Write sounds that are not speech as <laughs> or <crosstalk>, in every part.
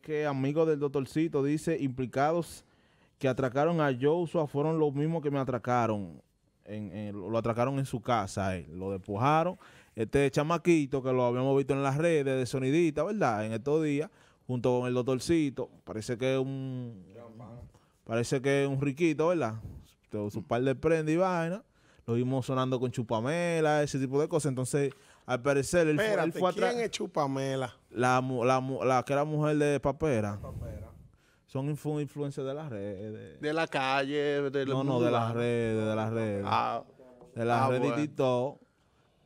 que amigos del doctorcito dice implicados que atracaron a Joshua fueron los mismos que me atracaron. En, lo atracaron en su casa, lo despojaron. Este chamaquito que lo habíamos visto en las redes de Sonidita, ¿verdad? En estos días, junto con el doctorcito, parece que un. Parece que un riquito, ¿verdad? Su par de prenda y vaina. Lo vimos sonando con chupamela, ese tipo de cosas. Entonces, al parecer, él, Espérate, fue, ¿Quién es Chupamela? La, la, que era mujer de Papera. Papera. Son influencias influencers de las redes. De la calle, de No, no, de las redes, de las redes. Ah, de las ah, redes y todo.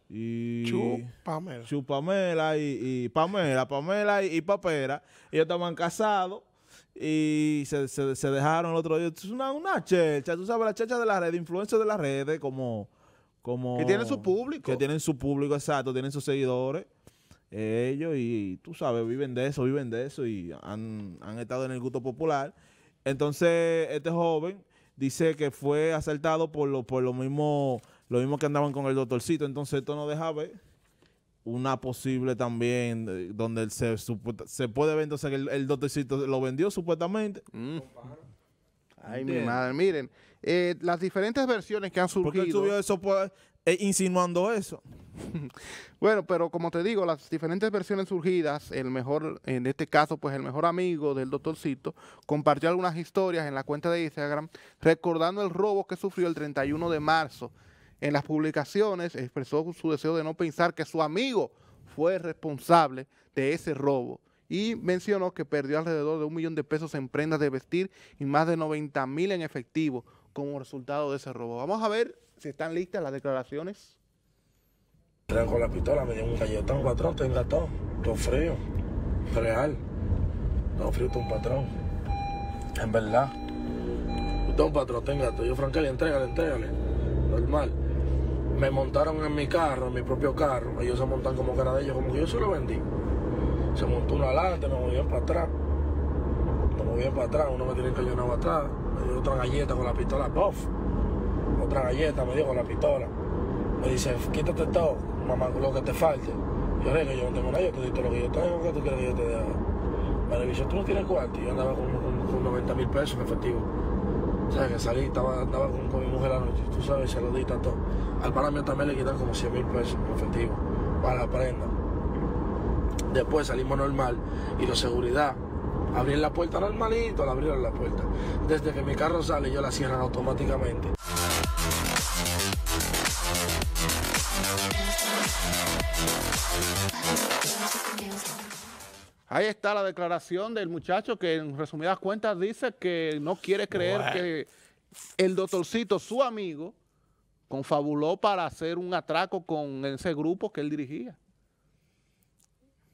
Y Chupamela. Chupamela y, Pamela. Pamela y, Papera. Ellos estaban casados y se, dejaron el otro día. Es una, una checha, tú sabes, la checha de las redes, influencia de las redes, como que tienen su público. Que tienen su público, exacto, tienen sus seguidores. Eh, ellos, y tú sabes, viven de eso, viven de eso, y han, estado en el gusto popular. Entonces, este joven dice que fue asaltado por lo, por lo mismo, lo mismo que andaban con el doctorcito. Entonces, esto no deja ver una posible también eh, donde se, puede ver entonces que el, doctorcito lo vendió supuestamente. Mm. Ay, mi madre, miren, eh, las diferentes versiones que han surgido. ¿Por qué subió eso eh, insinuando eso? <laughs> bueno, pero como te digo, las diferentes versiones surgidas, el mejor, en este caso, pues el mejor amigo del doctorcito, compartió algunas historias en la cuenta de Instagram recordando el robo que sufrió el 31 de marzo. En las publicaciones expresó su deseo de no pensar que su amigo fue responsable de ese robo y mencionó que perdió alrededor de un millón de pesos en prendas de vestir y más de 90 mil en efectivo como resultado de ese robo. Vamos a ver si están listas las declaraciones. con la pistola, me dio un galletón, patrón, tenga todo todo frío, real, todo frío, un patrón, en verdad. Usted un patrón, tenga todo yo, Frankel, entregale, entregale. normal me montaron en mi carro, en mi propio carro. Ellos se montan como cara de ellos, como que yo se lo vendí se montó uno adelante, me movían para atrás. Me movían para atrás, uno me tiene que para atrás. Me dio otra galleta con la pistola, pof. Otra galleta me dio con la pistola. Me dice, quítate todo, mamá, lo que te falte. Yo le digo, yo no tengo nada, yo te doy todo lo que yo tengo, que tú quieres que yo te dé? Me dice, tú no tienes cuarto. yo andaba con, 90 mil pesos en efectivo. O sea, que salí, estaba, andaba con, mi mujer la noche, tú sabes, se lo di todo. Al parámetro también le quitaron como 100 mil pesos en efectivo para la prenda. Después salimos normal y los seguridad abrieron la puerta normalito, le abrieron la puerta. Desde que mi carro sale, yo la cierran automáticamente. Ahí está la declaración del muchacho que en resumidas cuentas dice que no quiere creer que el doctorcito, su amigo, confabuló para hacer un atraco con ese grupo que él dirigía.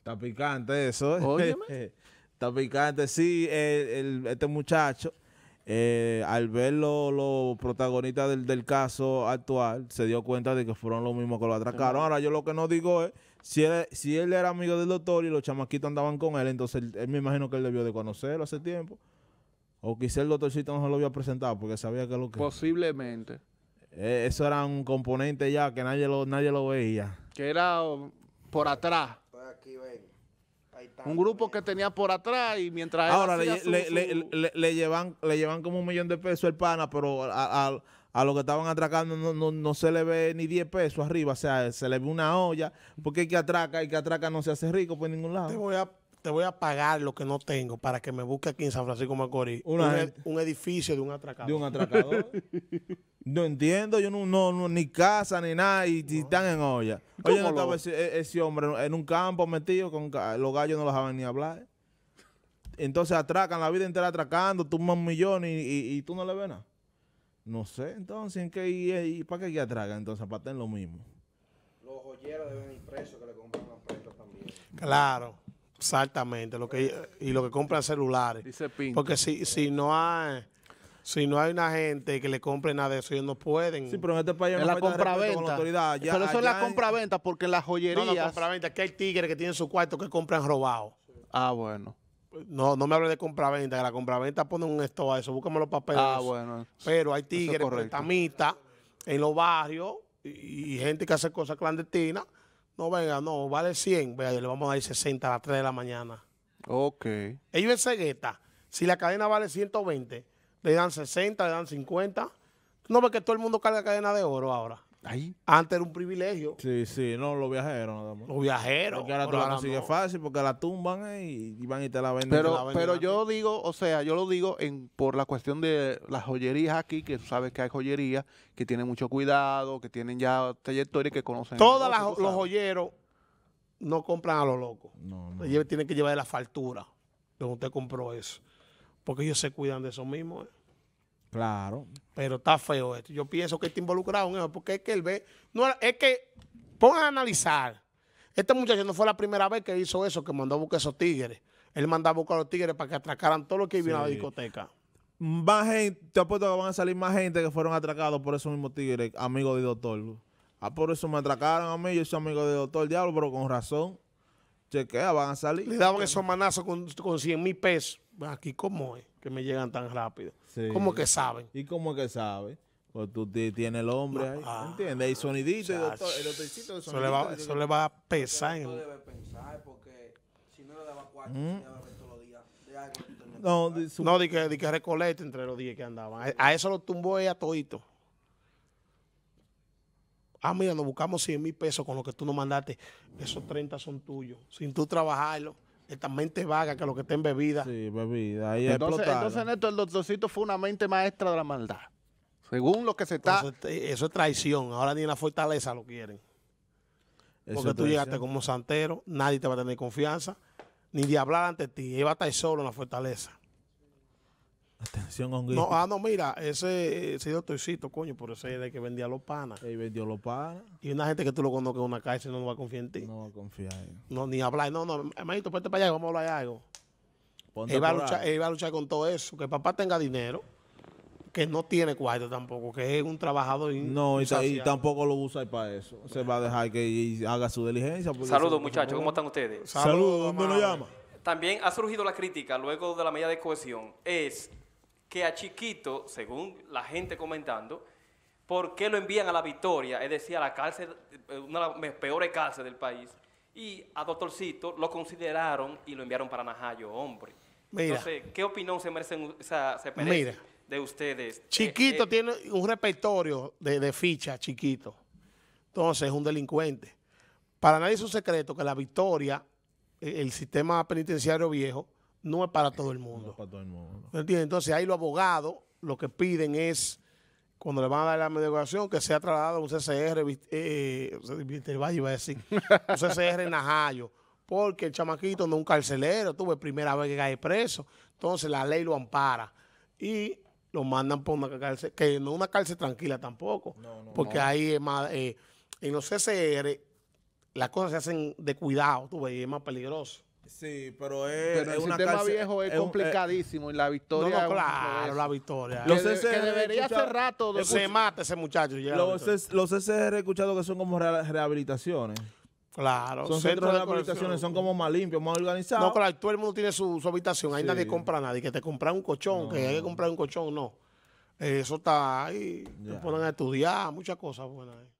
Está picante eso. ¿eh? <laughs> Está picante. Sí, este muchacho, eh, al ver los protagonistas del, caso actual, se dio cuenta de que fueron los mismos que lo atracaron. Ahora, yo lo que no digo es, si él, si él era amigo del doctor y los chamaquitos andaban con él, entonces él, me imagino que él debió de conocerlo hace tiempo. O quizá el doctorcito no se lo había presentado porque sabía que lo que... Posiblemente. Eh, eso era un componente ya que nadie nadie lo veía. Que era um, por atrás un grupo que tenía por atrás y mientras ahora le, le, llevan le llevan como un millón de pesos el pana pero a, a, que estaban atracando no, no, se le ve ni 10 pesos arriba o sea se le ve una olla porque el que atraca y que atraca no se hace rico por ningún lado te voy a te voy a pagar lo que no tengo para que me busque aquí en San Francisco Macorís e- un, edificio de un atracador. De un atracador. <laughs> no entiendo, yo no, no, ni casa ni nada y, están en olla. Oye, no estaba e-, ese, hombre en un campo metido, con los gallos no los saben ni hablar. Entonces atracan, la vida entera atracando, tú millones y, y, tú no le ves nada. No sé, entonces, ¿en qué? ¿Y, para qué atracan? Entonces, para tener lo mismo. Los joyeros deben ir presos que le compran presos también. Claro. Exactamente, lo que y lo que compran celulares. Porque si, si no hay si no hay una gente que le compre nada de eso, ellos no pueden. Sí, pero en este país En la compraventa. pero eso es la compraventa porque en las joyerías. No, la compraventa, que hay tigres que tienen su cuarto que compran robado. Ah, bueno. No, no me hable de compraventa, que la compraventa pone un esto a eso, búscame los papeles. Ah, bueno. Pero hay tigres, prestamistas en los barrios y gente que hace cosas clandestinas no, venga, no, vale 100. Venga, le vamos a dar 60 a las 3 de la mañana. Ok. Ellos en cegueta. Si la cadena vale 120, le dan 60, le dan 50. No, que todo el mundo carga cadena de oro ahora. Antes era un privilegio. Sí, sí, no, los viajeros nada más. Los viajeros. Porque ahora tú no sigue fácil, porque la tumban eh, y, van y te la venden. Pero, pero yo digo, o sea, yo lo digo en, por la cuestión de las joyerías aquí, que tú sabes que hay joyerías que tienen mucho cuidado, que tienen ya trayectoria que conocen. Todos los, joyeros no compran a los loco. tienen que llevar la factura de donde usted compró eso. Porque ellos se cuidan de eso mismo. Eh. Claro. Pero está feo esto. Yo pienso que está involucrado en eso, porque es que él ve. No, es que, pongan a analizar. Este muchacho no fue la primera vez que hizo eso, que mandó a buscar esos tigres. Él mandaba a buscar a los tigres para que atracaran todo lo que vino a en la discoteca. Más gente, te apuesto que van a salir más gente que fueron atracados por esos mismos tigres, amigos de doctor. Ah, por eso me atracaron a mí, yo soy amigo de doctor Diablo, pero con razón. Chequea, van a salir. Le daban esos manazos con, con 100 mil pesos aquí cómo es que me llegan tan rápido. como ¿Cómo que saben? ¿Y cómo que saben? Pues tú tienes el hombre ah, ahí, ah, ¿entiendes? Y sonidito, el Eso le va, a pesar. no le de, que, recolecte entre los días que andaban. A, eso lo tumbó ella todito. Ah, mira, nos buscamos 100 mil pesos con lo que tú nos mandaste. Esos 30 son tuyos, sin tú trabajarlo esta mente vaga que lo que estén bebidas bebida. Sí, bebida. entonces, entonces, Néstor, el doctorcito fue una mente maestra de la maldad. Según lo que se está. eso es traición. Ahora ni en la fortaleza lo quieren. Porque tú llegaste como santero, nadie te va a tener confianza, ni de hablar ante ti. Él va a estar solo en la fortaleza. Atención, No, ah, no, mira, ese, ese doctorcito, coño, por ese de que vendía los panas. Y vendió los panas. Y una gente que tú lo conozcas en una calle, no, no va a confiar en ti. No va a confiar No, ni hablar. No, no, hermanito, ponte para allá, vamos a hablar de algo. él va, a luchar, a luchar con todo eso. Que papá tenga dinero, que no tiene cuarto tampoco, que es un trabajador. No, y, tampoco lo usa para eso. Se va a dejar que haga su diligencia. Saludos, muchachos. ¿Cómo están ustedes? Saludos. ¿Dónde lo llama? También ha surgido la crítica luego de la medida de cohesión. Es que a Chiquito, según la gente comentando, ¿por qué lo envían a la Victoria? Es decir, a la cárcel, eh, una de las peores cárceles del país. Y a Doctorcito lo consideraron y lo enviaron para Najayo, hombre. Entonces, ¿qué opinión se merecen, merece de ustedes? Chiquito eh, eh, tiene un repertorio de, de fichas, Chiquito. Entonces, es un delincuente. Para nadie es un secreto que la Victoria, e-, el sistema penitenciario viejo, no es para todo el mundo. No es para todo el mundo. Entonces ahí los abogados lo que piden es, cuando le van a dar la mediación que sea trasladado a un CCR, eh, eh a decir, <laughs> un CCR en porque el chamaquito no es un carcelero, tuve primera vez que cae preso, entonces la ley lo ampara. Y lo mandan por una cárcel, que no una cárcel tranquila tampoco, porque ahí es más, eh, en los CCR las cosas se hacen de cuidado, tú ves, y es más peligroso. Sí, pero es, un es sistema viejo es, eh, complicadísimo y la victoria. claro, la victoria. que, debería hacer rato. se mata ese muchacho. los, he escuchado que son como rehabilitaciones. Claro. Son centros de rehabilitaciones, son como más limpios, más organizados. No, claro, todo el mundo tiene su, habitación. Ahí nadie compra nadie, que te compran un colchón, que hay que comprar un colchón, no. Eso está ahí. Te ponen a estudiar, muchas cosas buenas.